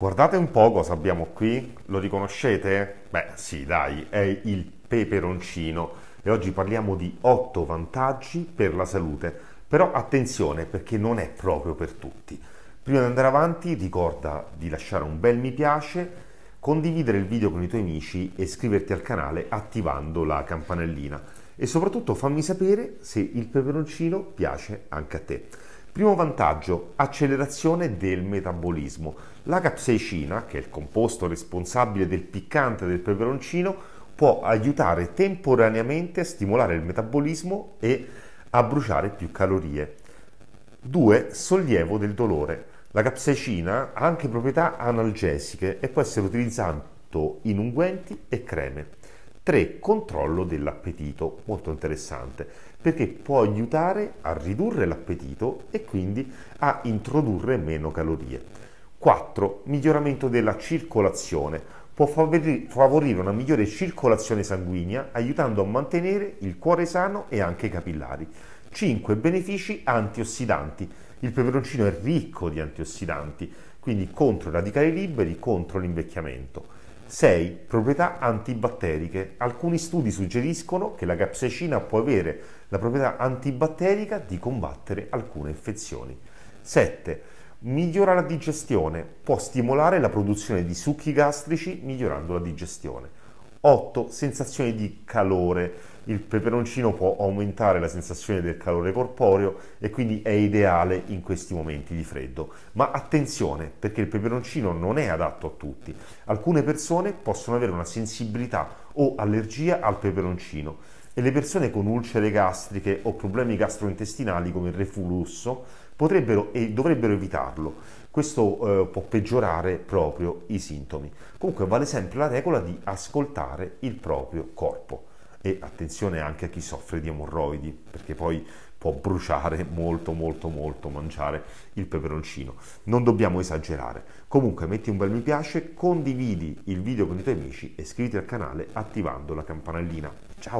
Guardate un po' cosa abbiamo qui, lo riconoscete? Beh sì dai, è il peperoncino e oggi parliamo di 8 vantaggi per la salute, però attenzione perché non è proprio per tutti. Prima di andare avanti ricorda di lasciare un bel mi piace, condividere il video con i tuoi amici e iscriverti al canale attivando la campanellina e soprattutto fammi sapere se il peperoncino piace anche a te. Primo vantaggio, accelerazione del metabolismo. La capsaicina, che è il composto responsabile del piccante del peperoncino, può aiutare temporaneamente a stimolare il metabolismo e a bruciare più calorie. 2. Sollievo del dolore. La capsaicina ha anche proprietà analgesiche e può essere utilizzato in unguenti e creme. 3. Controllo dell'appetito, molto interessante, perché può aiutare a ridurre l'appetito e quindi a introdurre meno calorie. 4. Miglioramento della circolazione, può favorire una migliore circolazione sanguigna, aiutando a mantenere il cuore sano e anche i capillari. 5. Benefici antiossidanti. Il peperoncino è ricco di antiossidanti, quindi contro i radicali liberi, contro l'invecchiamento. 6. Proprietà antibatteriche. Alcuni studi suggeriscono che la capsaicina può avere la proprietà antibatterica di combattere alcune infezioni. 7. Migliora la digestione. Può stimolare la produzione di succhi gastrici migliorando la digestione. 8. Sensazione di calore. Il peperoncino può aumentare la sensazione del calore corporeo e quindi è ideale in questi momenti di freddo. Ma attenzione perché il peperoncino non è adatto a tutti. Alcune persone possono avere una sensibilità o allergia al peperoncino e le persone con ulcere gastriche o problemi gastrointestinali come il reflusso potrebbero e dovrebbero evitarlo. Questo eh, può peggiorare proprio i sintomi. Comunque vale sempre la regola di ascoltare il proprio corpo e attenzione anche a chi soffre di emorroidi perché poi può bruciare molto molto molto mangiare il peperoncino non dobbiamo esagerare comunque metti un bel mi piace condividi il video con i tuoi amici e iscriviti al canale attivando la campanellina ciao